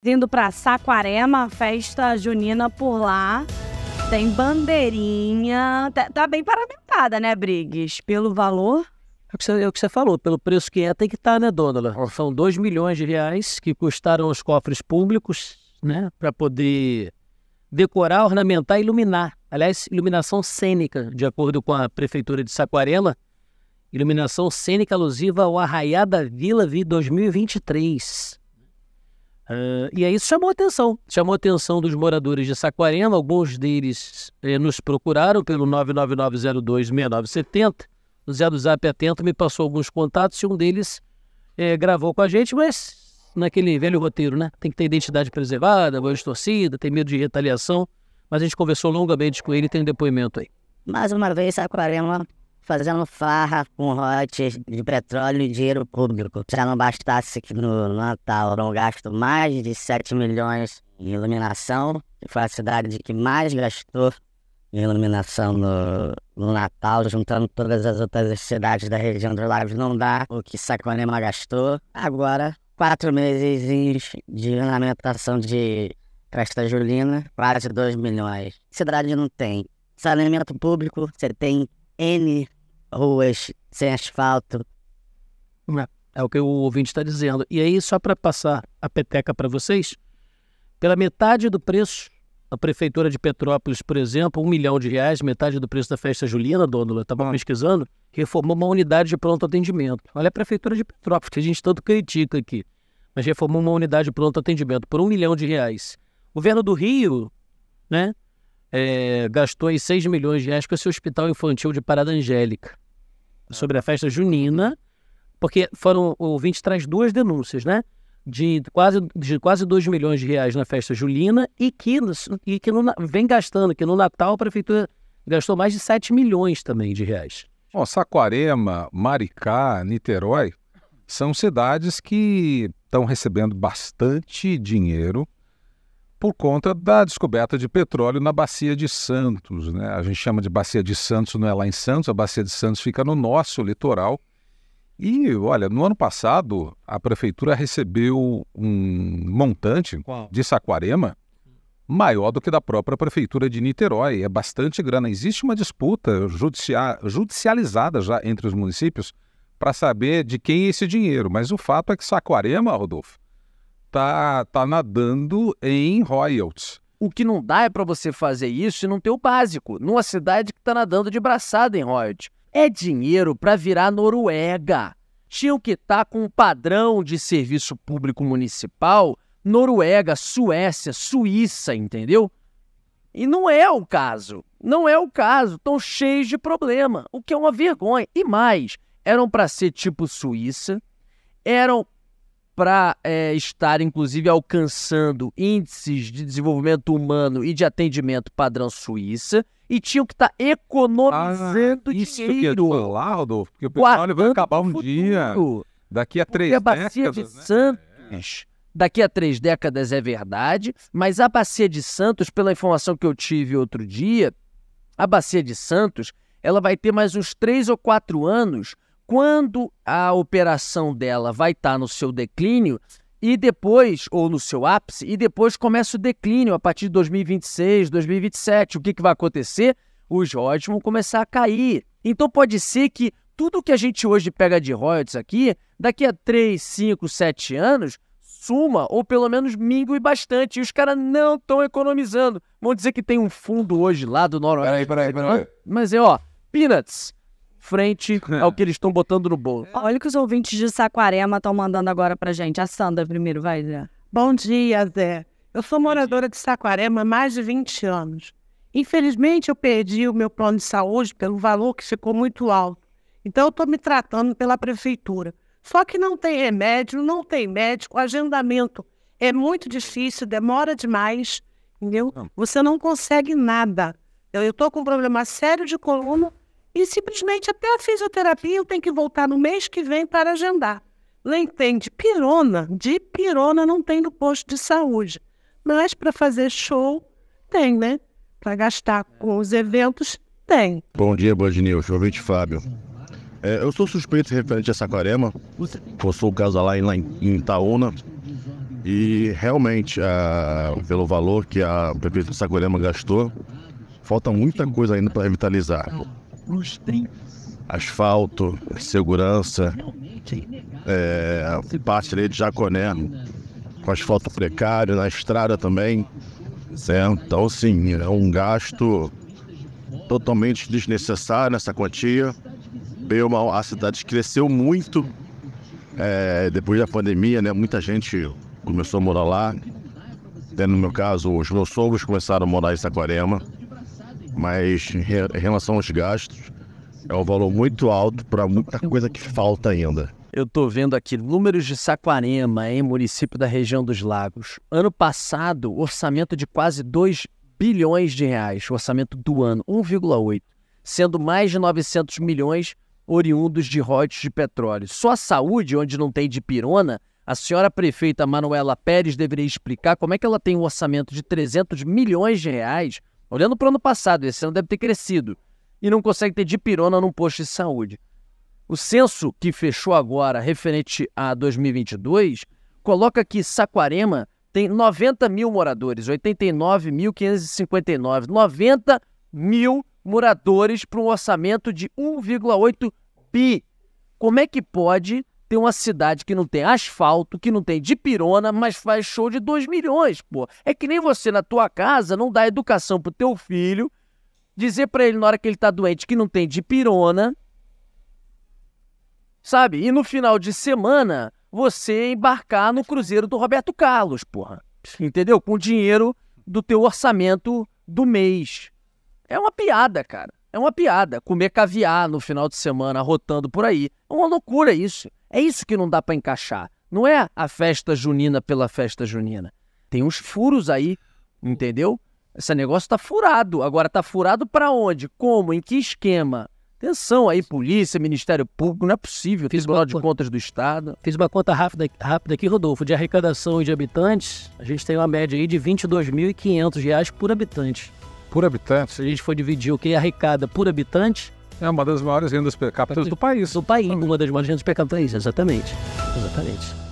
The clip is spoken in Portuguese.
Vindo para Saquarema, festa junina por lá. Tem bandeirinha. Tá, tá bem paramentada, né, Briggs? Pelo valor. É o, que você, é o que você falou, pelo preço que é, tem que estar, tá, né, Dona? São 2 milhões de reais que custaram os cofres públicos, né, para poder decorar, ornamentar e iluminar. Aliás, iluminação cênica, de acordo com a Prefeitura de Saquarema, iluminação cênica alusiva ao Arraiá da Vila 2023. Uh, e aí isso chamou atenção. Chamou atenção dos moradores de Saquarema. Alguns deles eh, nos procuraram pelo 999026970. O Zé do Zap Atento me passou alguns contatos e um deles eh, gravou com a gente, mas naquele velho roteiro, né? Tem que ter identidade preservada, voz torcida, tem medo de retaliação. Mas a gente conversou longamente com ele e tem um depoimento aí. Mais uma vez, Saquarema fazendo farra com royalties de petróleo e dinheiro público. Já não bastasse que no Natal não gasto mais de 7 milhões em iluminação, que foi a cidade que mais gastou em iluminação no, no Natal, juntando todas as outras cidades da região dos lagos, não dá o que Saconema gastou. Agora, quatro meses de ornamentação de festa julina, quase 2 milhões. Cidade não tem saneamento público, você tem N ruas sem asfalto. É, é o que o ouvinte está dizendo. E aí, só para passar a peteca para vocês, pela metade do preço, a Prefeitura de Petrópolis, por exemplo, um milhão de reais, metade do preço da festa julina, Dônula, estava hum. pesquisando, reformou uma unidade de pronto atendimento. Olha a Prefeitura de Petrópolis, que a gente tanto critica aqui, mas reformou uma unidade de pronto atendimento por um milhão de reais. O governo do Rio, né, é, gastou aí 6 milhões de reais para seu hospital infantil de Parada Angélica, sobre a festa junina, porque foram, o traz duas denúncias, né? De quase, de quase 2 milhões de reais na festa julina e que, e que no, vem gastando, que no Natal a prefeitura gastou mais de 7 milhões também de reais. Bom, Saquarema, Maricá, Niterói são cidades que estão recebendo bastante dinheiro por conta da descoberta de petróleo na Bacia de Santos. Né? A gente chama de Bacia de Santos, não é lá em Santos, a Bacia de Santos fica no nosso litoral. E, olha, no ano passado, a prefeitura recebeu um montante de Saquarema maior do que da própria prefeitura de Niterói. É bastante grana. Existe uma disputa judicia judicializada já entre os municípios para saber de quem é esse dinheiro. Mas o fato é que Saquarema, Rodolfo, tá, tá nadando em royalties. O que não dá é para você fazer isso e não ter o básico, numa cidade que tá nadando de braçada em royalties. É dinheiro para virar Noruega. Tinham que estar tá com um padrão de serviço público municipal Noruega, Suécia, Suíça, entendeu? E não é o caso. Não é o caso. Estão cheios de problema, o que é uma vergonha. E mais, eram para ser tipo Suíça, eram para é, estar, inclusive, alcançando índices de desenvolvimento humano e de atendimento padrão Suíça e tinham que estar tá economizando ah, isso dinheiro. Isso que eu Rodolfo, porque o pessoal vai acabar um dia, daqui a três porque décadas. a bacia de né? Santos, daqui a três décadas é verdade, mas a bacia de Santos, pela informação que eu tive outro dia, a bacia de Santos, ela vai ter mais uns três ou quatro anos quando a operação dela vai estar tá no seu declínio e depois, ou no seu ápice, e depois começa o declínio a partir de 2026, 2027. O que, que vai acontecer? Os royalties vão começar a cair. Então pode ser que tudo que a gente hoje pega de royalties aqui, daqui a 3, 5, 7 anos, suma ou pelo menos mingue bastante. E os caras não estão economizando. Vão dizer que tem um fundo hoje lá do Noroeste. Peraí, peraí, peraí. Mas é, ó, Peanuts, frente ao que eles estão botando no bolo. É. Olha o que os ouvintes de Saquarema estão mandando agora para gente. A Sandra primeiro, vai, Zé. Bom dia, Zé. Eu sou moradora de Saquarema há mais de 20 anos. Infelizmente, eu perdi o meu plano de saúde pelo valor que ficou muito alto. Então, eu estou me tratando pela prefeitura. Só que não tem remédio, não tem médico, o agendamento é muito difícil, demora demais, entendeu? Você não consegue nada. Eu estou com um problema sério de coluna e simplesmente até a fisioterapia eu tenho que voltar no mês que vem para agendar. Lentém de pirona, de pirona não tem no posto de saúde. Mas para fazer show, tem, né? Para gastar com os eventos, tem. Bom dia, Band News. Ouvinte Fábio. É, eu sou suspeito referente a Saquarema. Possui o lá em, lá em, em Itaúna. E realmente, a, pelo valor que a prefeitura de Saquarema gastou, falta muita coisa ainda para revitalizar asfalto, segurança, é, parte ali de Jaconé, com asfalto precário, na estrada também. Né? Então, sim, é um gasto totalmente desnecessário nessa quantia. Bem a cidade cresceu muito é, depois da pandemia, né? Muita gente começou a morar lá. No meu caso, os meus sogros começaram a morar em Saquarema mas em relação aos gastos, é um valor muito alto para muita coisa que falta ainda. Eu estou vendo aqui números de Saquarema, em município da região dos lagos. Ano passado, orçamento de quase 2 bilhões de reais, orçamento do ano, 1,8, sendo mais de 900 milhões oriundos de royalties de petróleo. Só a saúde, onde não tem de pirona, a senhora prefeita Manuela Pérez deveria explicar como é que ela tem um orçamento de 300 milhões de reais Olhando para o ano passado, esse ano deve ter crescido. E não consegue ter dipirona num posto de saúde. O censo que fechou agora, referente a 2022, coloca que Saquarema tem 90 mil moradores, 89.559. 90 mil moradores para um orçamento de 1,8 bi. Como é que pode tem uma cidade que não tem asfalto, que não tem dipirona, mas faz show de 2 milhões, pô. É que nem você na tua casa não dá educação pro teu filho, dizer para ele na hora que ele tá doente que não tem dipirona, sabe? E no final de semana você embarcar no cruzeiro do Roberto Carlos, porra. Entendeu? Com o dinheiro do teu orçamento do mês. É uma piada, cara. É uma piada. Comer caviar no final de semana, rotando por aí. É uma loucura isso. É isso que não dá para encaixar. Não é a festa junina pela festa junina. Tem uns furos aí, entendeu? Esse negócio tá furado. Agora tá furado para onde? Como? Em que esquema? Atenção aí, polícia, Ministério Público, não é possível. Fiz Tribunal de conta, Contas do Estado. Fiz uma conta rápida, rápida aqui, Rodolfo. De arrecadação e de habitantes, a gente tem uma média aí de R$ 22.500 por habitante. Por habitante? Se a gente for dividir o que arrecada por habitante, é uma das maiores rendas per capita do país. Do país, uma das maiores rendas per capita, é exatamente. Exatamente.